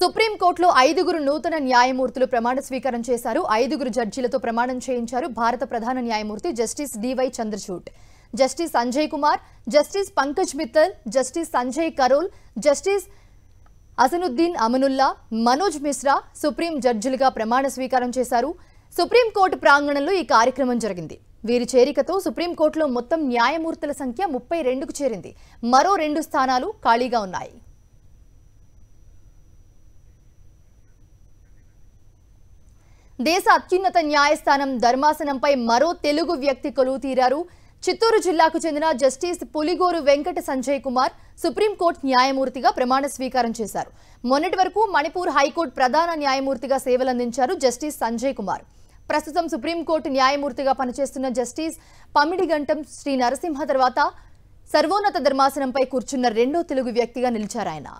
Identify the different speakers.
Speaker 1: సుప్రీంకోర్టులో ఐదుగురు నూతన న్యాయమూర్తులు ప్రమాణ స్వీకారం చేశారు ఐదుగురు జడ్జీలతో ప్రమాణం చేయించారు భారత ప్రధాన న్యాయమూర్తి justice D Y Chandrachud justice Sanjay Kumar justice Pankaj Mittal justice Sanjay Karol justice Ahsanuddin Amanullah Manoj Mishra supreme జడ్జిలుగా ప్రమాణ స్వీకారం చేశారు సుప్రీంకోర్టు ప్రాంగణంలో ఈ కార్యక్రమం జరిగింది వీరి చేరికతో సుప్రీంకోర్టులో మొత్తం న్యాయమూర్తుల సంఖ్య ముప్పై రెండుకు చేరింది మరో రెండు స్థానాలు ఖాళీగా ఉన్నాయి దేశ అత్యున్నత న్యాయస్థానం ధర్మాసనంపై మరో తెలుగు వ్యక్తి కొలువు తీరారు చిత్తూరు జిల్లాకు చెందిన జస్టిస్ పులిగోరు వెంకట సంజయ్ కుమార్ సుప్రీంకోర్టు న్యాయమూర్తిగా ప్రమాణ స్వీకారం చేశారు మొన్నటి వరకు మణిపూర్ హైకోర్టు ప్రధాన న్యాయమూర్తిగా సేవలందించారు జస్టిస్ సంజయ్ కుమార్ ప్రస్తుతం సుప్రీంకోర్టు న్యాయమూర్తిగా పనిచేస్తున్న జస్టిస్ పమిడిగంటం శ్రీ నరసింహ తర్వాత సర్వోన్నత ధర్మాసనంపై కూర్చున్న రెండో తెలుగు వ్యక్తిగా నిలిచారాయన